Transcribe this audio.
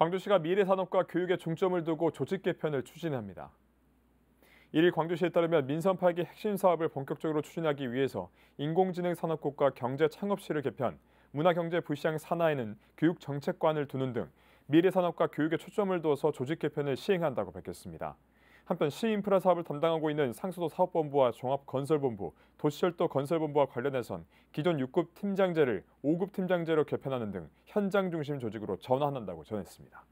광주시가 미래 산업과 교육에 중점을 두고 조직 개편을 추진합니다. 1일 광주시에 따르면 민선 8기 핵심 사업을 본격적으로 추진하기 위해서 인공지능 산업국과 경제창업시를 개편, 문화경제 부시장 산하에는 교육정책관을 두는 등 미래 산업과 교육에 초점을 두어서 조직 개편을 시행한다고 밝혔습니다. 한편 시인프라 사업을 담당하고 있는 상수도 사업본부와 종합건설본부, 도시철도 건설본부와 관련해선 기존 6급 팀장제를 5급 팀장제로 개편하는 등 현장 중심 조직으로 전환한다고 전했습니다.